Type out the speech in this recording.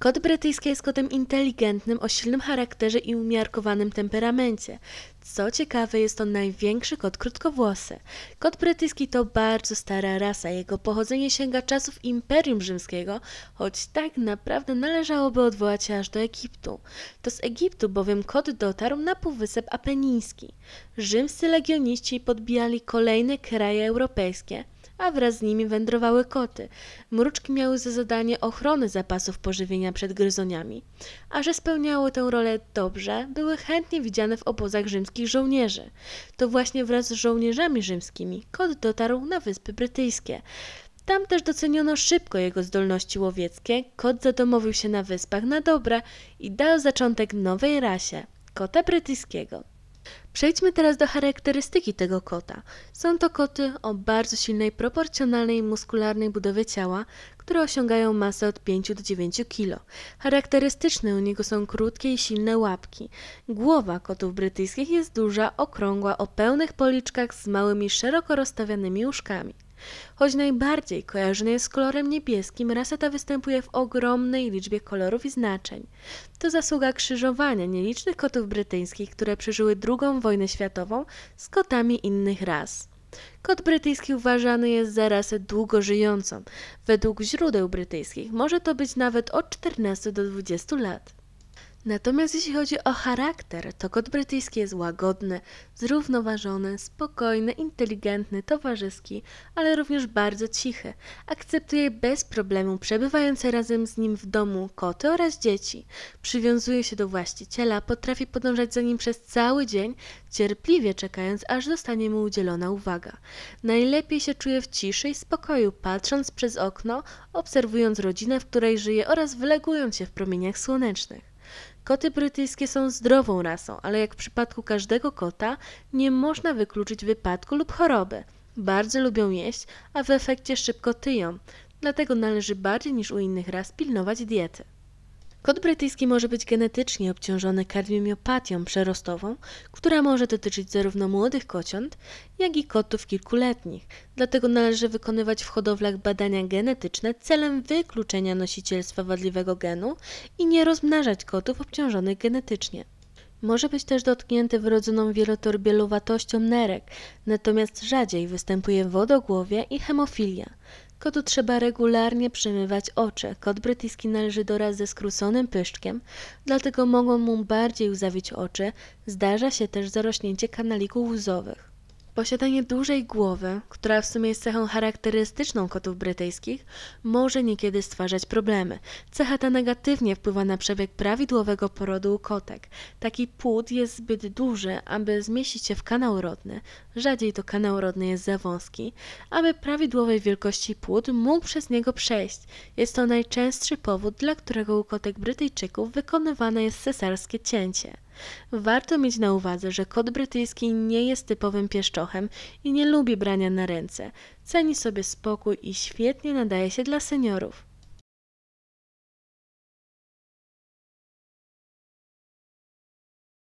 Kot brytyjski jest kotem inteligentnym, o silnym charakterze i umiarkowanym temperamencie. Co ciekawe, jest to największy kot krótkowłosy. Kot brytyjski to bardzo stara rasa. Jego pochodzenie sięga czasów Imperium Rzymskiego, choć tak naprawdę należałoby odwołać się aż do Egiptu. To z Egiptu bowiem kot dotarł na Półwysep Apeniński. Rzymscy legioniści podbijali kolejne kraje europejskie, a wraz z nimi wędrowały koty. Mruczki miały za zadanie ochronę zapasów pożywienia przed gryzoniami, a że spełniały tę rolę dobrze, były chętnie widziane w obozach rzymskich żołnierzy. To właśnie wraz z żołnierzami rzymskimi kot dotarł na Wyspy Brytyjskie. Tam też doceniono szybko jego zdolności łowieckie, kot zadomowił się na wyspach na dobre i dał zaczątek nowej rasie, kota brytyjskiego. Przejdźmy teraz do charakterystyki tego kota. Są to koty o bardzo silnej proporcjonalnej muskularnej budowie ciała, które osiągają masę od 5 do 9 kg. Charakterystyczne u niego są krótkie i silne łapki. Głowa kotów brytyjskich jest duża, okrągła, o pełnych policzkach z małymi, szeroko rozstawianymi uszkami. Choć najbardziej kojarzony jest z kolorem niebieskim, rasa ta występuje w ogromnej liczbie kolorów i znaczeń. To zasługa krzyżowania nielicznych kotów brytyjskich, które przeżyły II wojnę światową z kotami innych ras. Kot brytyjski uważany jest za rasę długo żyjącą. Według źródeł brytyjskich może to być nawet od 14 do 20 lat. Natomiast jeśli chodzi o charakter, to kot brytyjski jest łagodny, zrównoważony, spokojny, inteligentny, towarzyski, ale również bardzo cichy. Akceptuje bez problemu przebywające razem z nim w domu koty oraz dzieci. Przywiązuje się do właściciela, potrafi podążać za nim przez cały dzień, cierpliwie czekając, aż zostanie mu udzielona uwaga. Najlepiej się czuje w ciszy i spokoju, patrząc przez okno, obserwując rodzinę, w której żyje oraz wlegując się w promieniach słonecznych. Koty brytyjskie są zdrową rasą, ale jak w przypadku każdego kota, nie można wykluczyć wypadku lub choroby. Bardzo lubią jeść, a w efekcie szybko tyją, dlatego należy bardziej niż u innych ras pilnować diety. Kot brytyjski może być genetycznie obciążony kardiomiopatią przerostową, która może dotyczyć zarówno młodych kociąt, jak i kotów kilkuletnich. Dlatego należy wykonywać w hodowlach badania genetyczne celem wykluczenia nosicielstwa wadliwego genu i nie rozmnażać kotów obciążonych genetycznie. Może być też dotknięty wrodzoną wielotorbielowatością nerek, natomiast rzadziej występuje wodogłowie i hemofilia. Kotu trzeba regularnie przymywać oczy. Kot brytyjski należy do raz ze skróconym pyszczkiem, dlatego mogą mu bardziej uzawić oczy. Zdarza się też zarośnięcie kanalików łzowych. Posiadanie dużej głowy, która w sumie jest cechą charakterystyczną kotów brytyjskich, może niekiedy stwarzać problemy. Cecha ta negatywnie wpływa na przebieg prawidłowego porodu u kotek. Taki płód jest zbyt duży, aby zmieścić się w kanał rodny, rzadziej to kanał rodny jest za wąski, aby prawidłowej wielkości płód mógł przez niego przejść. Jest to najczęstszy powód, dla którego u kotek Brytyjczyków wykonywane jest cesarskie cięcie. Warto mieć na uwadze, że kot brytyjski nie jest typowym pieszczochem i nie lubi brania na ręce. Ceni sobie spokój i świetnie nadaje się dla seniorów.